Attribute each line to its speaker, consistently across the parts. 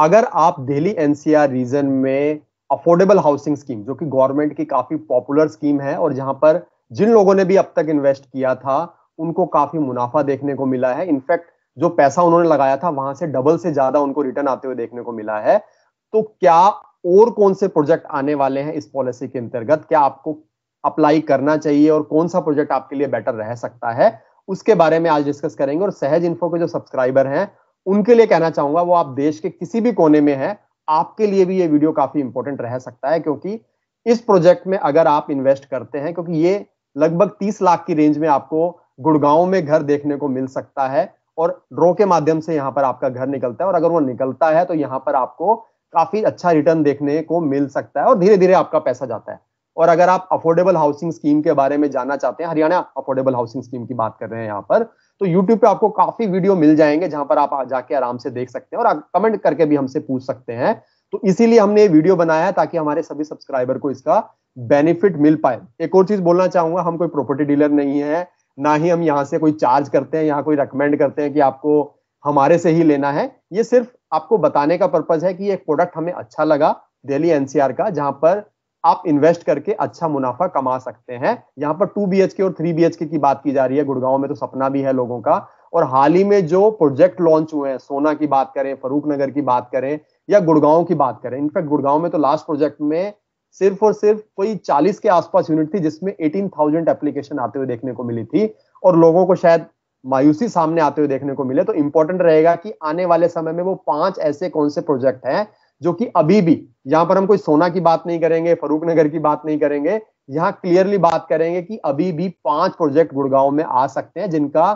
Speaker 1: अगर आप Delhi NCR region में अफोर्डेबल हाउसिंग स्कीम जो कि गवर्नमेंट की काफी पॉपुलर स्कीम है और जहां पर जिन लोगों ने भी अब तक इन्वेस्ट किया था उनको काफी मुनाफा देखने को मिला है इनफैक्ट जो पैसा उन्होंने लगाया था वहां से डबल से ज्यादा उनको रिटर्न आते हुए देखने को मिला है तो क्या और कौन से प्रोजेक्ट आने वाले हैं इस पॉलिसी के अंतर्गत क्या आपको अप्लाई करना चाहिए और कौन सा प्रोजेक्ट आपके लिए बेटर रह सकता है उसके बारे में आज डिस्कस करेंगे और सहज इन्फो के जो सब्सक्राइबर हैं उनके लिए कहना चाहूंगा वो आप देश के किसी भी कोने में है आपके लिए भी ये वीडियो काफी इंपॉर्टेंट रह सकता है क्योंकि इस प्रोजेक्ट में अगर आप इन्वेस्ट करते हैं क्योंकि ये लगभग तीस लाख की रेंज में आपको गुड़गांव में घर देखने को मिल सकता है और ड्रो के माध्यम से यहाँ पर आपका घर निकलता है और अगर वो निकलता है तो यहाँ पर आपको काफी अच्छा रिटर्न देखने को मिल सकता है और धीरे धीरे आपका पैसा जाता है और अगर आप अफोर्डेबल हाउसिंग स्कीम के बारे में जानना चाहते हैं हरियाणा अफोर्डेबल हाउसिंग स्कीम की बात कर रहे हैं यहाँ पर तो यूट्यूब पे आपको काफी वीडियो मिल जाएंगे जहां पर आप जाके आराम से देख सकते हैं और आप कमेंट करके भी हमसे पूछ सकते हैं तो इसीलिए हमने ये वीडियो बनाया है ताकि हमारे सभी सब्सक्राइबर को इसका बेनिफिट मिल पाए एक और चीज बोलना चाहूंगा हम कोई प्रॉपर्टी डीलर नहीं है ना ही हम यहाँ से कोई चार्ज करते हैं यहाँ कोई रिकमेंड करते हैं कि आपको हमारे से ही लेना है ये सिर्फ आपको बताने का पर्पज है कि ये प्रोडक्ट हमें अच्छा लगा दिल्ली एनसीआर का जहां पर आप इन्वेस्ट करके अच्छा मुनाफा कमा सकते हैं यहाँ पर टू बी और थ्री बी की बात की जा रही है गुड़गांव में तो सपना भी है लोगों का और हाल ही में जो प्रोजेक्ट लॉन्च हुए हैं सोना की बात करें फरूख नगर की बात करें या गुड़गांव की बात करें इनफैक्ट गुड़गांव में तो लास्ट प्रोजेक्ट में सिर्फ और सिर्फ कोई 40 के आसपास यूनिट थी जिसमें 18,000 एप्लीकेशन आते हुए देखने को मिली थी और लोगों को शायद मायूसी सामने आते हुए देखने को मिले तो इंपॉर्टेंट रहेगा कि आने वाले समय में वो पांच ऐसे कौन से प्रोजेक्ट हैं जो कि अभी भी यहां पर हम कोई सोना की बात नहीं करेंगे फरूख नगर की बात नहीं करेंगे यहां क्लियरली बात करेंगे कि अभी भी पांच प्रोजेक्ट गुड़गांव में आ सकते हैं जिनका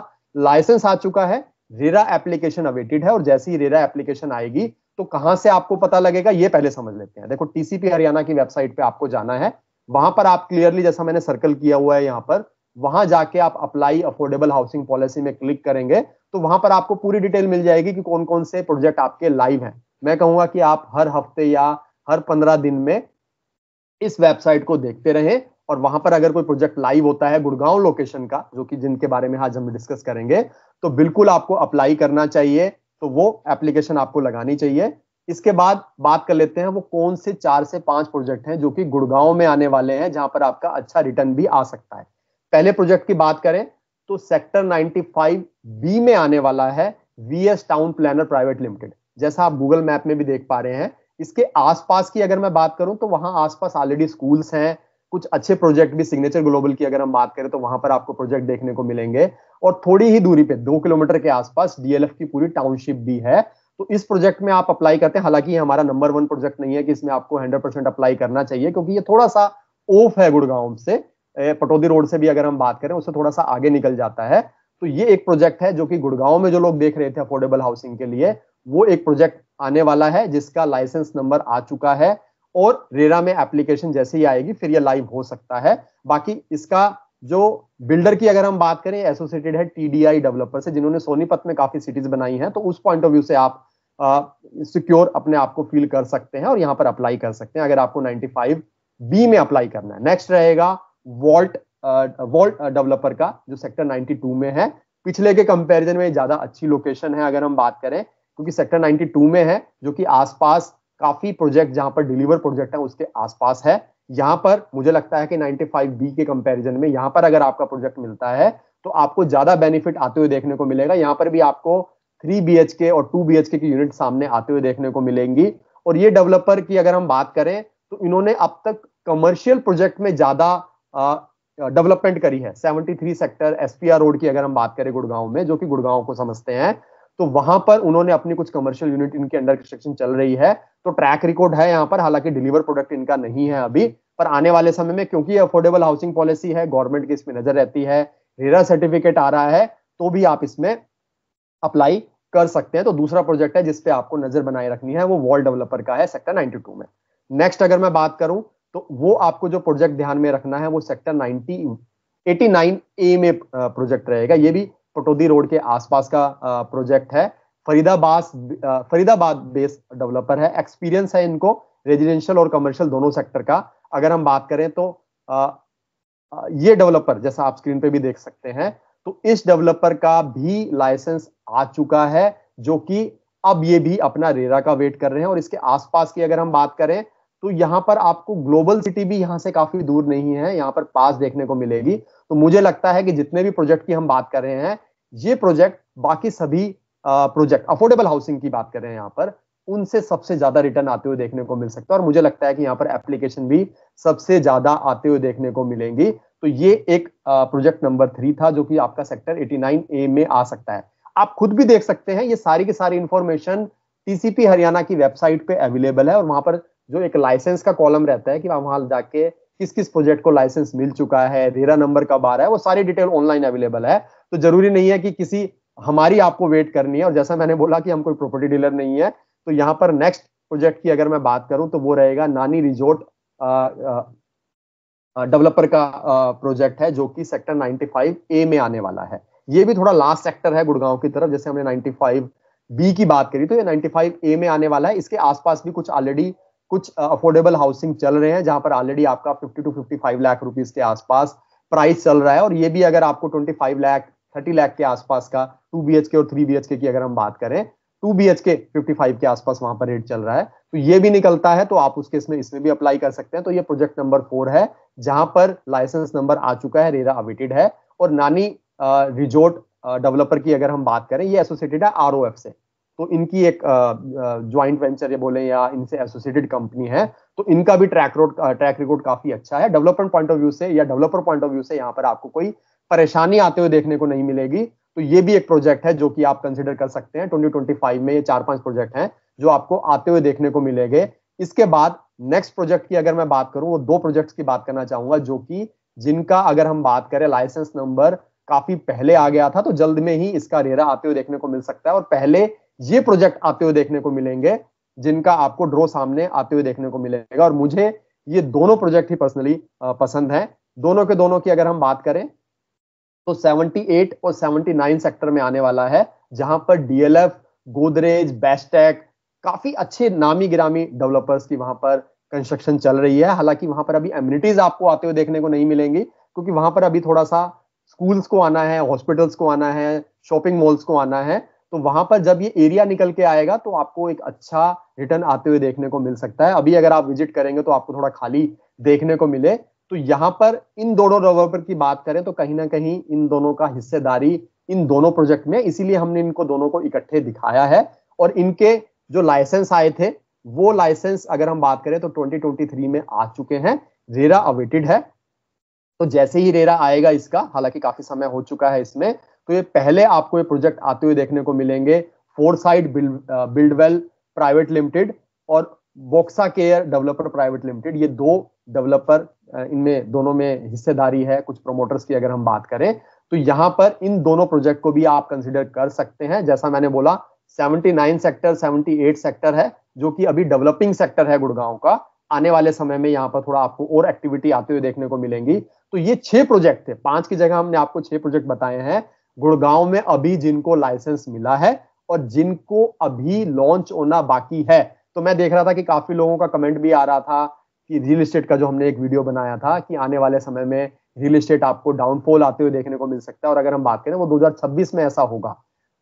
Speaker 1: लाइसेंस आ चुका है रेरा एप्लीकेशन अवेटेड है और जैसे ही रेरा एप्लीकेशन आएगी तो कहां से आपको पता लगेगा ये पहले समझ लेते हैं देखो टीसीपी हरियाणा की वेबसाइट पे आपको जाना है वहां पर आप क्लियरली जैसा मैंने सर्कल किया हुआ है यहां पर वहां जाके आप अप्लाई अफोर्डेबल हाउसिंग पॉलिसी में क्लिक करेंगे तो वहां पर आपको पूरी डिटेल मिल जाएगी कि कौन कौन से प्रोजेक्ट आपके लाइव हैं मैं कहूंगा कि आप हर हफ्ते या हर पंद्रह दिन में इस वेबसाइट को देखते रहें और वहां पर अगर कोई प्रोजेक्ट लाइव होता है गुड़गांव लोकेशन का जो कि जिनके बारे में आज हम डिस्कस करेंगे तो बिल्कुल आपको अप्लाई करना चाहिए तो वो एप्लीकेशन आपको लगानी चाहिए इसके बाद बात कर लेते हैं वो कौन से चार से पांच प्रोजेक्ट हैं जो कि गुड़गांव में आने वाले हैं जहां पर आपका अच्छा रिटर्न भी आ सकता है पहले प्रोजेक्ट की बात करें तो सेक्टर 95 बी में आने वाला है VS town planner private limited जैसा आप गूगल मैप में भी देख पा रहे हैं इसके आसपास की अगर मैं बात करूं तो वहां आसपास ऑलरेडी स्कूल्स हैं कुछ अच्छे प्रोजेक्ट भी सिग्नेचर ग्लोबल की अगर हम बात करें तो वहां पर आपको प्रोजेक्ट देखने को मिलेंगे और थोड़ी ही दूरी पे दो किलोमीटर के आसपास डीएलएफ की पूरी टाउनशिप भी है तो इस प्रोजेक्ट में आप अप्लाई करते हैं हालांकि ये हमारा नंबर वन प्रोजेक्ट नहीं है कि इसमें आपको हंड्रेड परसेंट अप्लाई करना चाहिए क्योंकि ये थोड़ा सा ऑफ है गुड़गांव से पटोदी रोड से भी अगर हम बात करें उससे थोड़ा सा आगे निकल जाता है तो ये एक प्रोजेक्ट है जो कि गुड़गांव में जो लोग देख रहे थे अफोर्डेबल हाउसिंग के लिए वो एक प्रोजेक्ट आने वाला है जिसका लाइसेंस नंबर आ चुका है और रेरा में एप्लीकेशन जैसे ही आएगी फिर ये लाइव हो सकता है बाकी इसका जो बिल्डर की अगर हम बात करें एसोसिएटेड है टीडीआई डेवलपर से जिन्होंने सोनीपत में काफी सिटीज बनाई हैं तो उस पॉइंट ऑफ व्यू से आप सिक्योर अपने आप को फील कर सकते हैं और यहाँ पर अप्लाई कर सकते हैं अगर आपको 95 बी में अप्लाई करना है नेक्स्ट रहेगा वॉल्ट वॉल्ट डेवलपर का जो सेक्टर 92 में है पिछले के कंपैरिजन में ज्यादा अच्छी लोकेशन है अगर हम बात करें क्योंकि सेक्टर 92 में है जो कि आसपास काफी प्रोजेक्ट जहां पर डिलीवर प्रोजेक्ट है उसके आसपास है यहां पर मुझे लगता है कि 95 बी के कंपैरिजन में यहां पर अगर आपका प्रोजेक्ट मिलता है तो आपको ज्यादा बेनिफिट आते हुए देखने को मिलेगा यहां पर भी आपको थ्री बी के और टू बी के यूनिट सामने आते हुए देखने को मिलेंगी और ये डेवलपर की अगर हम बात करें तो इन्होंने अब तक कमर्शियल प्रोजेक्ट में ज्यादा डेवलपमेंट करी है 73 सेक्टर एसपीआर रोड की अगर हम बात करें गुड़गांव में जो कि गुड़गांव को समझते हैं तो वहां पर उन्होंने अपनी कुछ कमर्शियल यूनिट इनके अंडर कंस्ट्रक्शन चल रही है तो ट्रैक रिकॉर्ड है यहाँ पर हालांकि डिलीवर प्रोडक्ट इनका नहीं है अभी पर आने वाले समय में क्योंकि अफोर्डेबल हाउसिंग पॉलिसी है गवर्नमेंट की इसमें नजर रहती है रेरा सर्टिफिकेट आ रहा है तो भी आप इसमें अप्लाई कर सकते हैं तो दूसरा प्रोजेक्ट है जिसपे आपको नजर बनाए रखनी है वो वॉल डेवलपर का है सेक्टर 92 में नेक्स्ट अगर मैं बात करूं तो वो आपको जो प्रोजेक्ट ध्यान में रखना है वो सेक्टर 90 89 ए में प्रोजेक्ट रहेगा ये भी पटोदी रोड के आसपास का प्रोजेक्ट है फरीदाबाद फरीदाबाद बेस्ड डेवलपर है एक्सपीरियंस है इनको रेजिडेंशियल और कमर्शियल दोनों सेक्टर का अगर हम बात करें तो आ, ये डेवलपर जैसा आप स्क्रीन पे भी देख सकते हैं तो इस डेवलपर का भी लाइसेंस आ चुका है जो कि अब ये भी अपना रेरा का वेट कर रहे हैं और इसके आसपास की अगर हम बात करें तो यहाँ पर आपको ग्लोबल सिटी भी यहाँ से काफी दूर नहीं है यहाँ पर पास देखने को मिलेगी तो मुझे लगता है कि जितने भी प्रोजेक्ट की हम बात कर रहे हैं ये प्रोजेक्ट बाकी सभी प्रोजेक्ट अफोर्डेबल हाउसिंग की बात कर रहे हैं यहाँ पर उनसे सबसे ज्यादा रिटर्न आते हुए देखने को मिल सकता है और मुझे लगता है कि यहाँ पर एप्लीकेशन भी सबसे ज्यादा आते हुए देखने को मिलेंगी तो ये एक प्रोजेक्ट नंबर थ्री था जो कि आपका सेक्टर 89 ए में आ सकता है आप खुद भी देख सकते हैं ये सारी की सारी इंफॉर्मेशन टीसीपी हरियाणा की वेबसाइट पे अवेलेबल है और वहां पर जो एक लाइसेंस का कॉलम रहता है कि वहां जाके किस किस प्रोजेक्ट को लाइसेंस मिल चुका है रेरा नंबर कब आ रहा है वो सारी डिटेल ऑनलाइन अवेलेबल है तो जरूरी नहीं है कि किसी हमारी आपको वेट करनी है और जैसा मैंने बोला कि हम कोई प्रॉपर्टी डीलर नहीं है तो यहाँ पर नेक्स्ट प्रोजेक्ट की अगर मैं बात करूं तो वो रहेगा नानी रिजोर्ट डेवलपर का प्रोजेक्ट है जो कि सेक्टर 95 ए में आने वाला है ये भी थोड़ा लास्ट सेक्टर है गुड़गांव की तरफ जैसे हमने 95 बी की बात करी तो ये 95 ए में आने वाला है इसके आसपास भी कुछ ऑलरेडी कुछ अफोर्डेबल हाउसिंग चल रहे हैं जहां पर ऑलरेडी आपका 50 टू 55 लाख रुपीस के आसपास प्राइस चल रहा है और ये भी अगर आपको 25 लाख 30 लाख के आसपास का टू बी और थ्री बी की अगर हम बात करें two B H K fifty five के आसपास वहां पर रेट चल रहा है तो ये भी निकलता है तो आप उसके इसमें इसमें भी अप्लाई कर सकते हैं तो ये प्रोजेक्ट नंबर फोर है जहां पर लाइसेंस नंबर आ चुका है रेरा अवेटेड है और नानी रिजोर्ट डेवलपर की अगर हम बात करें ये एसोसिएटेड है आर से तो इनकी एक ज्वाइंट वेंचर या बोले या इनसे एसोसिएटेड कंपनी है तो इनका भी ट्रैक रोड ट्रैक रिकॉर्ड काफी अच्छा है डेवलपमेंट पॉइंट ऑफ व्यू से या डेवलपर पॉइंट ऑफ व्यू से यहाँ पर आपको कोई परेशानी आते हुए देखने को नहीं मिलेगी तो ये भी एक प्रोजेक्ट है जो कि आप कंसिडर कर सकते हैं ट्वेंटी में ये चार पांच प्रोजेक्ट हैं जो आपको आते हुए देखने को मिलेंगे इसके बाद नेक्स्ट प्रोजेक्ट की अगर मैं बात करूं वो दो प्रोजेक्ट्स की बात करना चाहूंगा जो कि जिनका अगर हम बात करें लाइसेंस नंबर काफी पहले आ गया था तो जल्द में ही इसका रेरा आते हुए देखने को मिल सकता है और पहले ये प्रोजेक्ट आते हुए देखने को मिलेंगे जिनका आपको ड्रो सामने आते हुए देखने को मिलेगा और मुझे ये दोनों प्रोजेक्ट ही पर्सनली पसंद है दोनों के दोनों की अगर हम बात करें तो 78 और 79 सेक्टर में आने वाला है जहां पर डीएलएफ गोदरेज बेस्टेक काफी अच्छे नामी गिरामी डेवलपर्स की वहां पर कंस्ट्रक्शन चल रही है हालांकि वहां पर अभी एम्यूनिटीज आपको आते हुए देखने को नहीं मिलेंगी क्योंकि वहां पर अभी थोड़ा सा स्कूल्स को आना है हॉस्पिटल्स को आना है शॉपिंग मॉल्स को आना है तो वहां पर जब ये एरिया निकल के आएगा तो आपको एक अच्छा रिटर्न आते हुए देखने को मिल सकता है अभी अगर आप विजिट करेंगे तो आपको थोड़ा खाली देखने को मिले तो यहाँ पर इन दोनों डेवलपर की बात करें तो कहीं ना कहीं इन दोनों का हिस्सेदारी इन दोनों प्रोजेक्ट में इसीलिए हमने इनको दोनों को इकट्ठे दिखाया है और इनके जो लाइसेंस आए थे वो लाइसेंस अगर हम बात करें तो 2023 में आ चुके हैं रेरा अवेटेड है तो जैसे ही रेरा आएगा इसका हालांकि काफी समय हो चुका है इसमें तो ये पहले आपको ये प्रोजेक्ट आते हुए देखने को मिलेंगे four side Buildwell private limited और बोक्सा केयर डेवलपर प्राइवेट लिमिटेड ये दो डेवलपर इनमें दोनों में हिस्सेदारी है कुछ प्रोमोटर्स की अगर हम बात करें तो यहां पर इन दोनों प्रोजेक्ट को भी आप कंसिडर कर सकते हैं जैसा मैंने बोला 79 सेक्टर 78 सेक्टर है जो कि अभी डेवलपिंग सेक्टर है गुड़गांव का आने वाले समय में यहाँ पर थोड़ा आपको और एक्टिविटी आते हुए देखने को मिलेंगी तो ये छह प्रोजेक्ट थे पांच की जगह हमने आपको छह प्रोजेक्ट बताए हैं गुड़गांव में अभी जिनको लाइसेंस मिला है और जिनको अभी लॉन्च होना बाकी है तो मैं देख रहा था कि काफी लोगों का कमेंट भी आ रहा था कि रियल इस्टेट का जो हमने एक वीडियो बनाया था कि आने वाले समय में रियल इस्टेट आपको डाउनफॉल आते हुए देखने को मिल सकता है और अगर हम बात करें वो 2026 में ऐसा होगा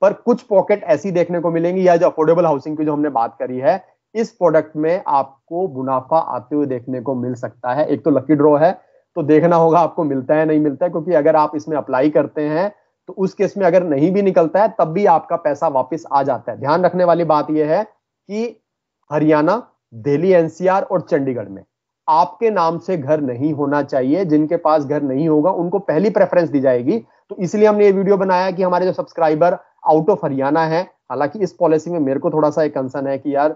Speaker 1: पर कुछ पॉकेट ऐसी देखने को मिलेंगी या जो अफोर्डेबल हाउसिंग की जो हमने बात करी है इस प्रोडक्ट में आपको मुनाफा आते हुए देखने को मिल सकता है एक तो लकी ड्रॉ है तो देखना होगा आपको मिलता है नहीं मिलता है क्योंकि अगर आप इसमें अप्लाई करते हैं तो उस केस में अगर नहीं भी निकलता है तब भी आपका पैसा वापस आ जाता है ध्यान रखने वाली बात यह है कि हरियाणा दिल्ली एनसीआर और चंडीगढ़ में आपके नाम से घर नहीं होना चाहिए जिनके पास घर नहीं होगा उनको पहली प्रेफरेंस दी जाएगी तो इसलिए हमने ये वीडियो बनाया कि हमारे जो सब्सक्राइबर आउट ऑफ हरियाणा है हालांकि इस पॉलिसी में मेरे को थोड़ा सा एक कंसर्न है कि यार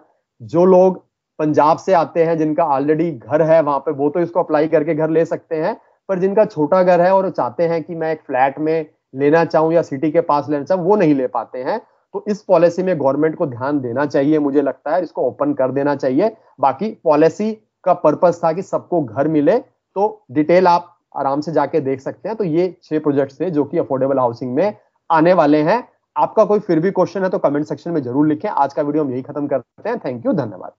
Speaker 1: जो लोग पंजाब से आते हैं जिनका ऑलरेडी घर है वहां पे वो तो इसको अप्लाई करके घर ले सकते हैं पर जिनका छोटा घर है और चाहते हैं कि मैं एक फ्लैट में लेना चाहूं या सिटी के पास लेना चाहूं वो नहीं ले पाते हैं तो इस पॉलिसी में गवर्नमेंट को ध्यान देना चाहिए मुझे लगता है इसको ओपन कर देना चाहिए बाकी पॉलिसी का पर्पज था कि सबको घर मिले तो डिटेल आप आराम से जाके देख सकते हैं तो ये छह प्रोजेक्ट थे जो कि अफोर्डेबल हाउसिंग में आने वाले हैं आपका कोई फिर भी क्वेश्चन है तो कमेंट सेक्शन में जरूर लिखें आज का वीडियो हम यही खत्म करते हैं थैंक यू धन्यवाद